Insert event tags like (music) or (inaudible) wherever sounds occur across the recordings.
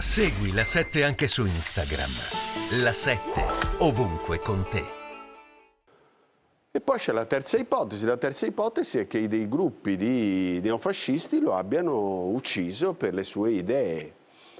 Segui la 7 anche su Instagram. La 7 ovunque con te. E poi c'è la terza ipotesi. La terza ipotesi è che dei gruppi di neofascisti lo abbiano ucciso per le sue idee.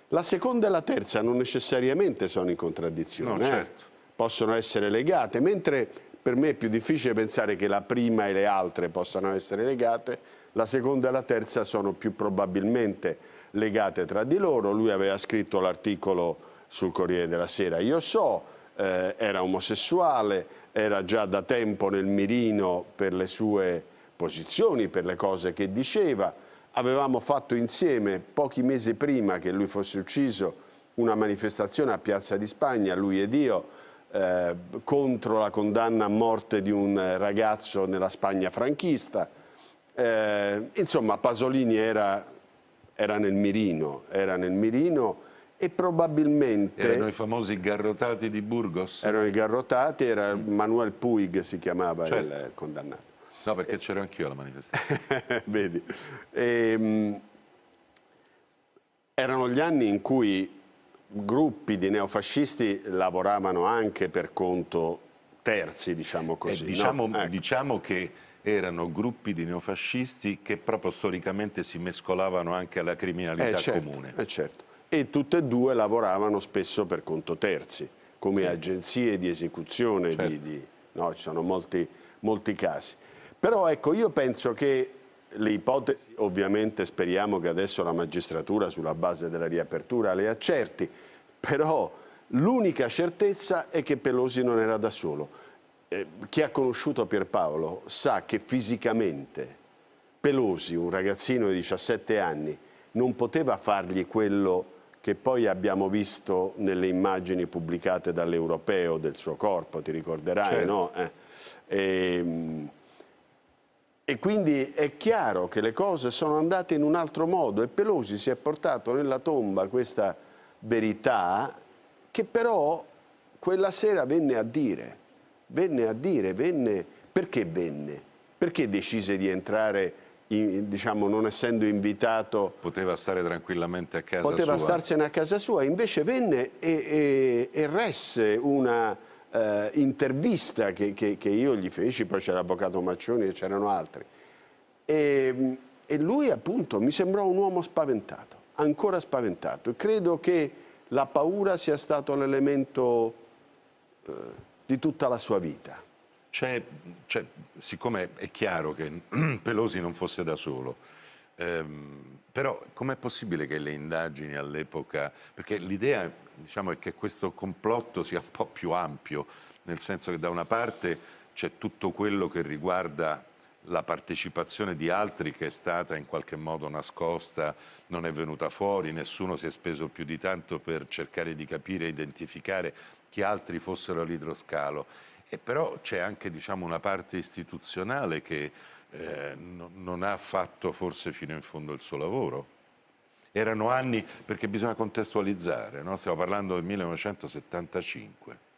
La seconda e la terza non necessariamente sono in contraddizione. No, eh. certo. eh? Possono essere legate, mentre per me è più difficile pensare che la prima e le altre possano essere legate, la seconda e la terza sono più probabilmente legate tra di loro, lui aveva scritto l'articolo sul Corriere della Sera, io so, eh, era omosessuale, era già da tempo nel mirino per le sue posizioni, per le cose che diceva, avevamo fatto insieme pochi mesi prima che lui fosse ucciso una manifestazione a Piazza di Spagna, lui ed io, eh, contro la condanna a morte di un ragazzo nella Spagna franchista. Eh, insomma, Pasolini era era nel mirino, era nel mirino e probabilmente... Erano i famosi garrotati di Burgos? Erano i garrotati, era mm. Manuel Puig si chiamava certo. il condannato. No, perché e... c'ero anch'io alla manifestazione. (laughs) Vedi. E, ehm, erano gli anni in cui gruppi di neofascisti lavoravano anche per conto terzi, diciamo eh, così. E diciamo, no? ecco. diciamo che erano gruppi di neofascisti che proprio storicamente si mescolavano anche alla criminalità eh certo, comune. Eh certo. E tutte e due lavoravano spesso per conto terzi, come sì. agenzie di esecuzione, certo. di, di... No, ci sono molti, molti casi. Però ecco, io penso che le ipotesi, ovviamente speriamo che adesso la magistratura sulla base della riapertura le accerti, però l'unica certezza è che Pelosi non era da solo. Eh, chi ha conosciuto Pierpaolo sa che fisicamente Pelosi, un ragazzino di 17 anni, non poteva fargli quello che poi abbiamo visto nelle immagini pubblicate dall'Europeo del suo corpo, ti ricorderai, certo. no? Eh. E, ehm, e quindi è chiaro che le cose sono andate in un altro modo e Pelosi si è portato nella tomba questa verità che però quella sera venne a dire venne a dire, venne, perché venne? Perché decise di entrare, in, diciamo, non essendo invitato? Poteva stare tranquillamente a casa poteva sua. Poteva starsene a casa sua, invece venne e, e, e resse una eh, intervista che, che, che, io gli feci, poi c'era l'avvocato Maccioni e c'erano altri. E, ehm, e lui appunto mi sembrò un uomo spaventato, ancora spaventato. Credo che la paura sia stato l'elemento... Eh, di tutta la sua vita. C'è, cioè, siccome è chiaro che (clears throat) Pelosi non fosse da solo, ehm, però com'è possibile che le indagini all'epoca, perché l'idea diciamo, è che questo complotto sia un po' più ampio, nel senso che da una parte c'è tutto quello che riguarda la partecipazione di altri che è stata in qualche modo nascosta non è venuta fuori, nessuno si è speso più di tanto per cercare di capire e identificare chi altri fossero all'idroscalo. E però c'è anche diciamo, una parte istituzionale che eh, non ha fatto forse fino in fondo il suo lavoro. Erano anni, perché bisogna contestualizzare, no? stiamo parlando del 1975